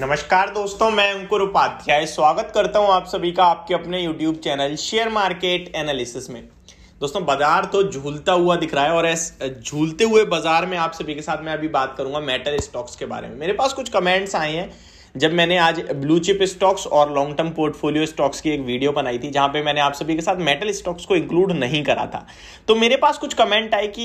नमस्कार दोस्तों मैं अंकुर उपाध्याय स्वागत करता हूं आप सभी का आपके अपने YouTube channel share market analysis में दोस्तों बाजार तो झूलता हुआ दिख रहा है और इस झूलते हुए बाजार में आप सभी के साथ मैं अभी बात करूंगा मेटल स्टॉक्स के बारे में मेरे पास कुछ कमेंट्स आए हैं जब मैंने आज ब्लू चिप स्टॉक्स और लॉन्ग टर्म पोर्टफोलियो स्टॉक्स की एक वीडियो बनाई थी जहां पे मैंने आप सभी के साथ मेटल स्टॉक्स को इंक्लूड नहीं करा था तो मेरे पास कुछ कमेंट आए कि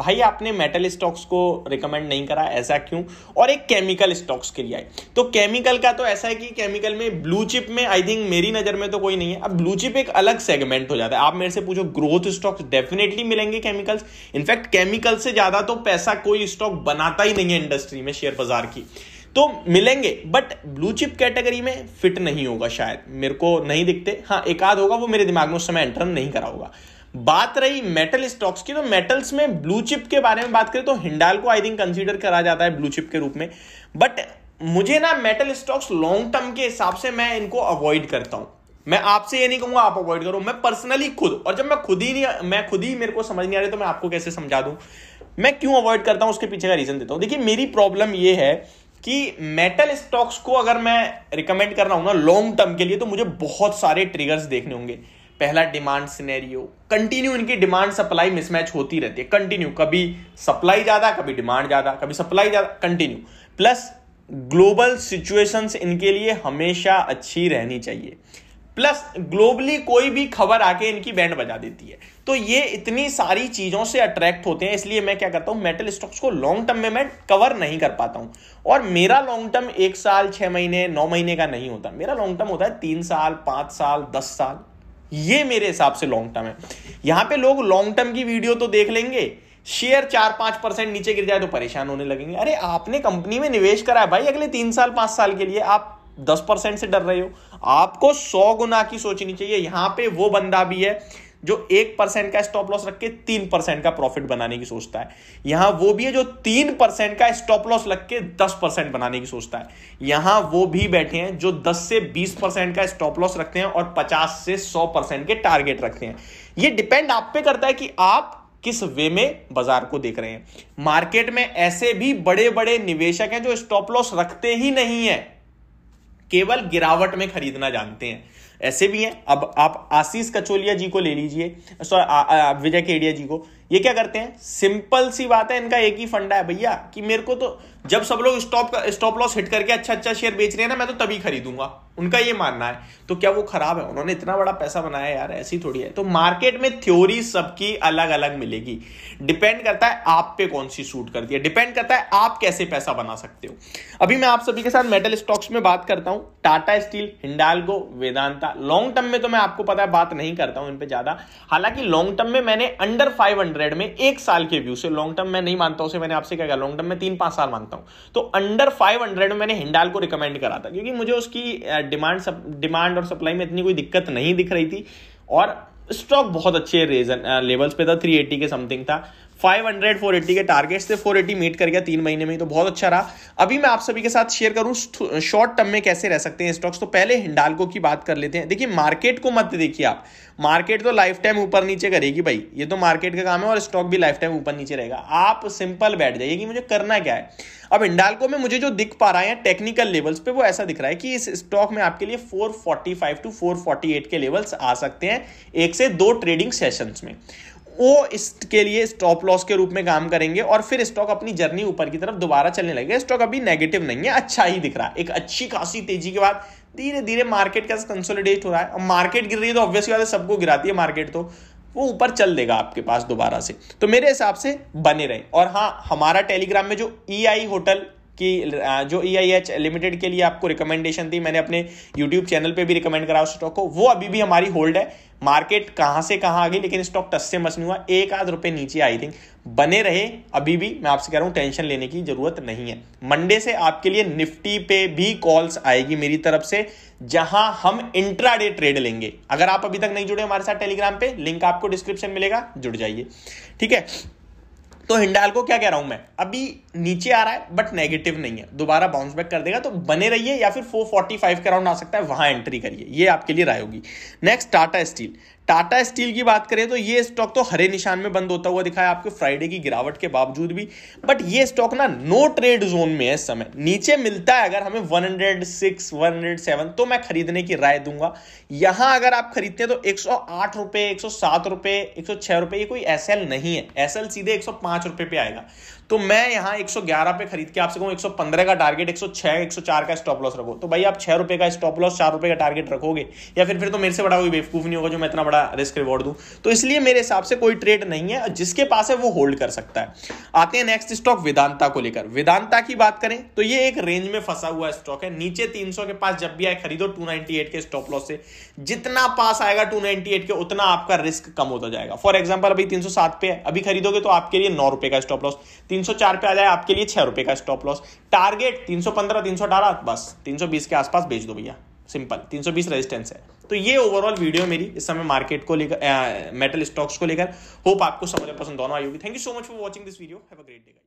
भाई आपने मेटल स्टॉक्स को रिकमेंड नहीं करा ऐसा क्यों और एक केमिकल स्टॉक्स के लिए आए तो केमिकल का तो ऐसा है कि केमिकल में ब्लू चिप में आई थिंक मेरी नज़र में तो कोई नहीं है अब ब्लू चिप एक अलग सेगमेंट हो जाता है आप मेरे से पूछो ग्रोथ स्टॉक्स डेफिनेटली मिलेंगे केमिकल्स इनफैक्ट केमिकल से ज़्यादा तो पैसा कोई स्टॉक बनाता ही नहीं है इंडस्ट्री में शेयर बाजार की तो मिलेंगे बट ब्लू चिप कैटेगरी में फिट नहीं होगा शायद मेरे को नहीं दिखते हाँ एक आध होगा वो मेरे दिमाग में उस समय एंटर नहीं करा होगा बात रही मेटल स्टॉक्स की तो मेटल्स में ब्लू चिप के बारे में बात करें तो हिंडाल को आई थिंक कंसीडर करा जाता है ब्लू चिप के रूप में बट मुझे ना मेटल स्टॉक्स लॉन्ग टर्म के हिसाब से मैं इनको अवॉइड करता हूं मैं आपसे ये नहीं कहूंगा आप अवॉइड करो मैं पर्सनली खुद और जब मैं खुद ही नहीं मैं खुद ही मेरे को समझ नहीं आ रही तो मैं आपको कैसे समझा दूं मैं क्यों अवॉइड करता हूं उसके पीछे का रीजन देता हूं देखिए मेरी प्रॉब्लम ये है कि मेटल स्टॉक्स को अगर मैं रिकमेंड करना हूं ना लॉन्ग टर्म के लिए तो मुझे बहुत सारे ट्रिगर्स देखने होंगे पहला डिमांड सिनेरियो कंटिन्यू इनकी डिमांड सप्लाई मिसमैच होती रहती है कंटिन्यू कभी सप्लाई ज़्यादा कभी डिमांड ज़्यादा कभी सप्लाई ज़्यादा कंटिन्यू प्लस ग्लोबल सिचुएशंस इनके लिए हमेशा अच्छी रहनी चाहिए प्लस ग्लोबली कोई भी खबर आके इनकी बैंड बजा देती है तो ये इतनी सारी चीज़ों से अट्रैक्ट होते हैं इसलिए मैं क्या करता हूं मेटल स्टॉक्स को लॉन्ग टर्म में मैं कवर नहीं कर पाता हूं और मेरा लॉन्ग टर्म एक साल छह महीने नौ महीने का नहीं होता मेरा लॉन्ग टर्म होता है तीन साल पांच साल दस साल ये मेरे हिसाब से लॉन्ग टर्म है यहां पे लोग लॉन्ग टर्म की वीडियो तो देख लेंगे शेयर चार पांच परसेंट नीचे गिर जाए तो परेशान होने लगेंगे अरे आपने कंपनी में निवेश करा है भाई अगले तीन साल पांच साल के लिए आप दस परसेंट से डर रहे हो आपको सौ गुना की सोचनी चाहिए यहाँ पे वो बंदा भी है जो एक परसेंट का स्टॉप लॉस रख के तीन परसेंट का प्रॉफिट बनाने की सोचता है यहां वो भी है जो तीन परसेंट का स्टॉप लॉस रख के दस परसेंट बनाने की सोचता है यहां वो भी बैठे हैं जो दस से बीस परसेंट का स्टॉप लॉस रखते हैं और पचास से सौ परसेंट के टारगेट रखते हैं ये डिपेंड आप पे करता है कि आप किस वे में बाजार को देख रहे हैं मार्केट में ऐसे भी बड़े बड़े निवेशक हैं जो स्टॉप लॉस रखते ही नहीं है केवल गिरावट में खरीदना जानते हैं ऐसे भी हैं अब आप आशीष कचोलिया जी को ले लीजिए सॉरी विजय केडिया जी को ये क्या करते हैं सिंपल सी बात है इनका एक ही फंडा है भैया कि मेरे को तो जब सब लोग स्टॉप स्टॉप लॉस हिट करके अच्छा अच्छा शेयर बेच रहे हैं ना मैं तो तभी खरीदूंगा उनका ये मानना है तो क्या वो खराब है उन्होंने इतना बड़ा पैसा बनाया यार ऐसी थोड़ी है तो मार्केट में थ्योरी सबकी अलग अलग मिलेगी डिपेंड करता है आप पे कौन सी सूट करती है डिपेंड करता है आप कैसे पैसा बना सकते हो अभी मैं आप सभी के साथ मेटल स्टॉक्स में बात करता हूं Tata steel Hindalco Vedanta long term में तो मैं आपको पता है बात नहीं करता हूं इन पे ज्यादा हालांकि लॉन्ग टर्म में मैंने अंडर फाइव में एक साल के व्यू से लॉन्ग टर्म में नहीं मानता उसे मैंने आपसे क्या कहा लॉन्ग टर्म में तीन पांच साल मानता बताता हूँ तो अंडर 500 हंड्रेड मैंने हिंडाल को रिकमेंड करा था क्योंकि मुझे उसकी डिमांड डिमांड और सप्लाई में इतनी कोई दिक्कत नहीं दिख रही थी और स्टॉक बहुत अच्छे रीजन लेवल्स पे था 380 के समथिंग था 500 480 के टारगेट से 480 मीट कर गया तीन महीने में तो बहुत अच्छा रहा अभी मैं आप सभी के साथ शेयर करूं शॉर्ट टर्म में कैसे रह सकते हैं स्टॉक्स तो पहले हिंडालको की बात कर लेते हैं देखिए मार्केट को मत देखिए आप मार्केट तो लाइफ टाइम ऊपर नीचे करेगी भाई ये तो मार्केट का काम है और स्टॉक भी लाइफ टाइम ऊपर नीचे रहेगा आप सिंपल बैठ जाइए कि मुझे करना क्या है अब हिंडालको में मुझे जो दिख पा रहा है टेक्निकल लेवल्स पे वो ऐसा दिख रहा है कि इस स्टॉक में आपके लिए 445 टू 448 के लेवल्स आ सकते हैं एक से दो ट्रेडिंग सेशंस में वो इसके लिए स्टॉप लॉस के रूप में काम करेंगे और फिर स्टॉक अपनी जर्नी ऊपर की तरफ दोबारा चलने लगेगा स्टॉक अभी नेगेटिव नहीं है अच्छा ही दिख रहा है एक अच्छी खासी तेजी के बाद धीरे धीरे मार्केट का कंसोलिडेट हो रहा है और मार्केट गिर रही है तो ऑब्वियस बात है सबको गिराती है मार्केट तो वो ऊपर चल देगा आपके पास दोबारा से तो मेरे हिसाब से बने रहे और हाँ हमारा टेलीग्राम में जो ई आई होटल कि जो ई आई एच लिमिटेड के लिए आपको रिकमेंडेशन थी मैंने अपने यूट्यूब चैनल पे भी रिकमेंड करा उस स्टॉक को वो अभी भी हमारी होल्ड है मार्केट कहां से कहां आ गई लेकिन स्टॉक टस से मस नहीं हुआ एक आध रुपए नीचे आई थिंक बने रहे अभी भी मैं आपसे कह रहा हूं टेंशन लेने की जरूरत नहीं है मंडे से आपके लिए निफ्टी पे भी कॉल्स आएगी मेरी तरफ से जहां हम इंट्रा ट्रेड लेंगे अगर आप अभी तक नहीं जुड़े हमारे साथ टेलीग्राम पे लिंक आपको डिस्क्रिप्शन मिलेगा जुड़ जाइए ठीक है तो हिंडाल को क्या कह रहा हूं मैं अभी नीचे आ रहा है बट नेगेटिव नहीं है दोबारा बाउंस बैक कर देगा तो बने रहिए या फिर 445 के राउंड आ सकता है वहां एंट्री करिए ये आपके लिए राय होगी next Tata steel Tata steel की बात करें तो ये स्टॉक तो हरे निशान में बंद होता हुआ दिखाया आपके फ्राइडे की गिरावट के बावजूद भी बट ये स्टॉक ना नो ट्रेड जोन में है समय नीचे मिलता है अगर हमें 106 107 तो मैं खरीदने की राय दूंगा यहां अगर आप खरीदते हैं तो एक सौ आठ रुपए एक सौ सात रुपए एक सौ छह रुपए ये कोई एस नहीं है एस सीधे एक सौ पांच रुपए पे आएगा तो मैं यहां 111 पे खरीद के आपसे कहूँ 115 का टारगेट 106 104 का स्टॉप लॉस रखो तो भाई आप छह रुपए का स्टॉप लॉस चार रुपए का टारगेट रखोगे या फिर फिर तो मेरे से बड़ा कोई बेवकूफ नहीं होगा जो मैं इतना बड़ा रिस्क रिवॉर्ड दूँ तो इसलिए मेरे हिसाब से कोई ट्रेड नहीं है जिसके पास है वो होल्ड कर सकता है आते हैं नेक्स्ट स्टॉक वेदांता को लेकर वेदांता की बात करें तो ये एक रेंज में फंसा हुआ स्टॉक है नीचे तीन के पास जब भी आए खरीदो टू के स्टॉप लॉस से जितना पास आएगा टू के उतना आपका रिस्क कम होता जाएगा फॉर एग्जाम्पल अभी तीन पे है अभी खरीदोगे तो आपके लिए नौ का स्टॉप लॉस तीन 304 पे आ जाए आपके लिए छह रुपए का स्टॉप लॉस टारगेट 315 318 बस 320 के आसपास बेच दो भैया सिंपल 320 रेजिस्टेंस है तो ये ओवरऑल वीडियो मेरी इस समय मार्केट को लेकर मेटल स्टॉक्स को लेकर होप आपको समझ पसंद दोनों आई होगी thank you so much for watching this video have a great day